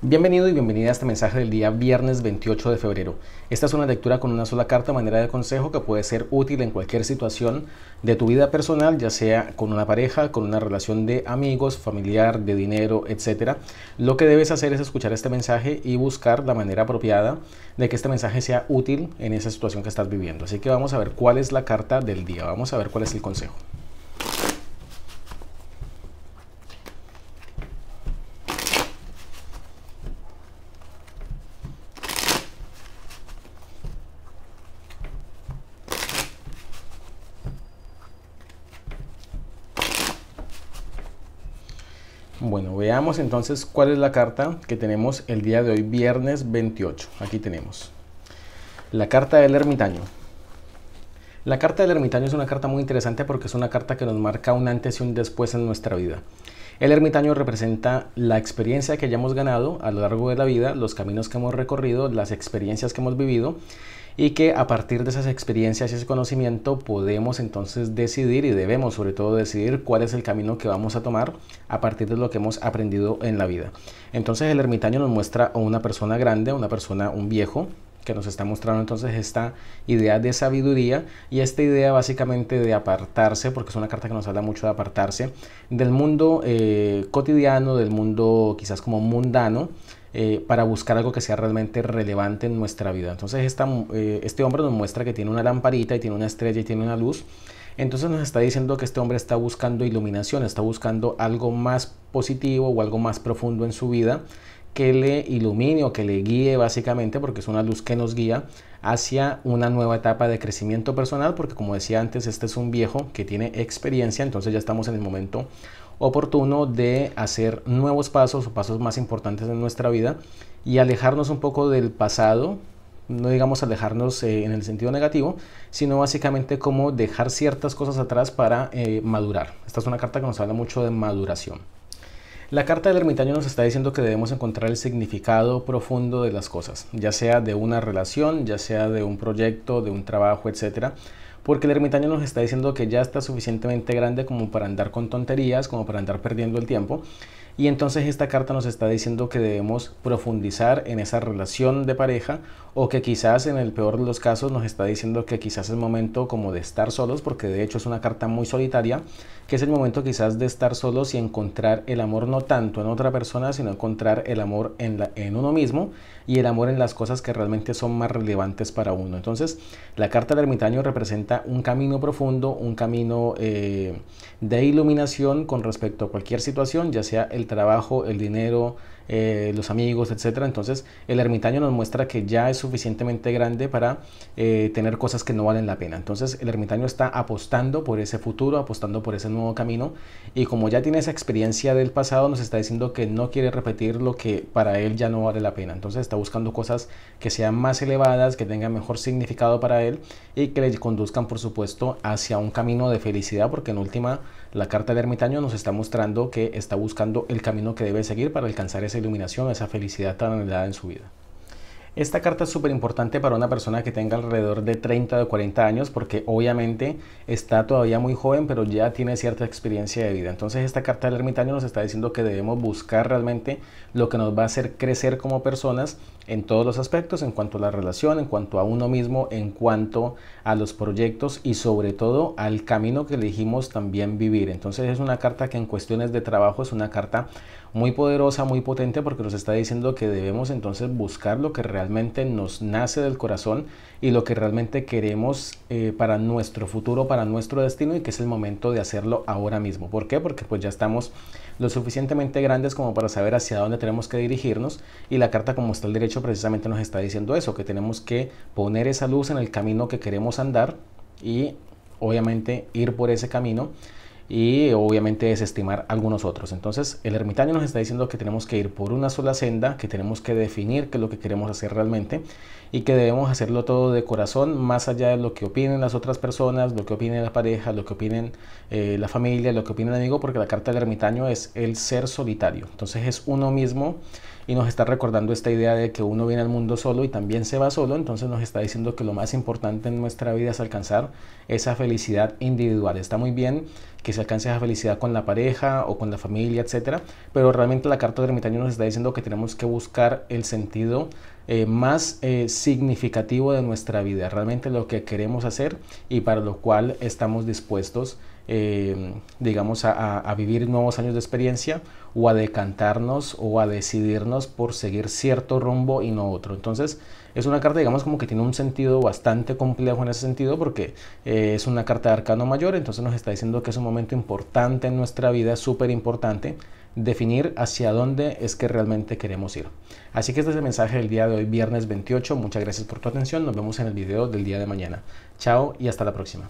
Bienvenido y bienvenida a este mensaje del día viernes 28 de febrero. Esta es una lectura con una sola carta, manera de consejo que puede ser útil en cualquier situación de tu vida personal, ya sea con una pareja, con una relación de amigos, familiar, de dinero, etc. Lo que debes hacer es escuchar este mensaje y buscar la manera apropiada de que este mensaje sea útil en esa situación que estás viviendo. Así que vamos a ver cuál es la carta del día, vamos a ver cuál es el consejo. Bueno, veamos entonces cuál es la carta que tenemos el día de hoy, viernes 28. Aquí tenemos la carta del ermitaño. La carta del ermitaño es una carta muy interesante porque es una carta que nos marca un antes y un después en nuestra vida. El ermitaño representa la experiencia que hayamos ganado a lo largo de la vida, los caminos que hemos recorrido, las experiencias que hemos vivido y que a partir de esas experiencias y ese conocimiento podemos entonces decidir y debemos sobre todo decidir cuál es el camino que vamos a tomar a partir de lo que hemos aprendido en la vida. Entonces el ermitaño nos muestra a una persona grande, una persona, un viejo, que nos está mostrando entonces esta idea de sabiduría y esta idea básicamente de apartarse, porque es una carta que nos habla mucho de apartarse, del mundo eh, cotidiano, del mundo quizás como mundano, eh, para buscar algo que sea realmente relevante en nuestra vida. Entonces eh, este hombre nos muestra que tiene una lamparita y tiene una estrella y tiene una luz. Entonces nos está diciendo que este hombre está buscando iluminación, está buscando algo más positivo o algo más profundo en su vida que le ilumine o que le guíe básicamente, porque es una luz que nos guía hacia una nueva etapa de crecimiento personal, porque como decía antes, este es un viejo que tiene experiencia, entonces ya estamos en el momento oportuno de hacer nuevos pasos o pasos más importantes en nuestra vida y alejarnos un poco del pasado, no digamos alejarnos eh, en el sentido negativo, sino básicamente como dejar ciertas cosas atrás para eh, madurar. Esta es una carta que nos habla mucho de maduración. La carta del ermitaño nos está diciendo que debemos encontrar el significado profundo de las cosas, ya sea de una relación, ya sea de un proyecto, de un trabajo, etcétera porque el ermitaño nos está diciendo que ya está suficientemente grande como para andar con tonterías, como para andar perdiendo el tiempo. Y entonces esta carta nos está diciendo que debemos profundizar en esa relación de pareja o que quizás en el peor de los casos nos está diciendo que quizás es momento como de estar solos, porque de hecho es una carta muy solitaria, que es el momento quizás de estar solos y encontrar el amor no tanto en otra persona, sino encontrar el amor en, en uno mismo y el amor en las cosas que realmente son más relevantes para uno. Entonces, la carta del ermitaño representa un camino profundo, un camino eh, de iluminación con respecto a cualquier situación, ya sea el trabajo, el dinero, eh, los amigos, etcétera Entonces, el ermitaño nos muestra que ya es suficientemente grande para eh, tener cosas que no valen la pena. Entonces el ermitaño está apostando por ese futuro, apostando por ese nuevo camino y como ya tiene esa experiencia del pasado nos está diciendo que no quiere repetir lo que para él ya no vale la pena. Entonces está buscando cosas que sean más elevadas, que tengan mejor significado para él y que le conduzcan por supuesto hacia un camino de felicidad porque en última la carta del ermitaño nos está mostrando que está buscando el camino que debe seguir para alcanzar esa iluminación, esa felicidad tan anhelada en su vida. Esta carta es súper importante para una persona que tenga alrededor de 30 o 40 años porque obviamente está todavía muy joven pero ya tiene cierta experiencia de vida. Entonces esta carta del ermitaño nos está diciendo que debemos buscar realmente lo que nos va a hacer crecer como personas en todos los aspectos, en cuanto a la relación, en cuanto a uno mismo, en cuanto a los proyectos y sobre todo al camino que elegimos también vivir. Entonces es una carta que en cuestiones de trabajo es una carta muy poderosa, muy potente porque nos está diciendo que debemos entonces buscar lo que realmente nos nace del corazón y lo que realmente queremos eh, para nuestro futuro, para nuestro destino y que es el momento de hacerlo ahora mismo. ¿Por qué? Porque pues ya estamos lo suficientemente grandes como para saber hacia dónde tenemos que dirigirnos y la carta como está el derecho precisamente nos está diciendo eso, que tenemos que poner esa luz en el camino que queremos andar y obviamente ir por ese camino y obviamente desestimar algunos otros. Entonces el ermitaño nos está diciendo que tenemos que ir por una sola senda, que tenemos que definir qué es lo que queremos hacer realmente y que debemos hacerlo todo de corazón, más allá de lo que opinen las otras personas, lo que opine la pareja, lo que opinen eh, la familia, lo que opinen el amigo, porque la carta del ermitaño es el ser solitario. Entonces es uno mismo y nos está recordando esta idea de que uno viene al mundo solo y también se va solo, entonces nos está diciendo que lo más importante en nuestra vida es alcanzar esa felicidad individual. Está muy bien que se alcance esa felicidad con la pareja o con la familia, etcétera, pero realmente la carta de ermitaño nos está diciendo que tenemos que buscar el sentido eh, más eh, significativo de nuestra vida, realmente lo que queremos hacer y para lo cual estamos dispuestos Em, digamos, a, vivir nuevos años de experiencia o a decantarnos o a decidirnos por seguir cierto rumbo y no otro. Entonces, es una carta, digamos, como que tiene un sentido bastante complejo en ese sentido porque eh, es una carta de arcano mayor, entonces nos está diciendo que es un momento importante en nuestra vida, súper importante, definir hacia dónde es que realmente queremos ir. Así que este es el mensaje del día de hoy, viernes 28. Muchas gracias por tu atención. Nos vemos en el video del día de mañana. Chao y hasta la próxima.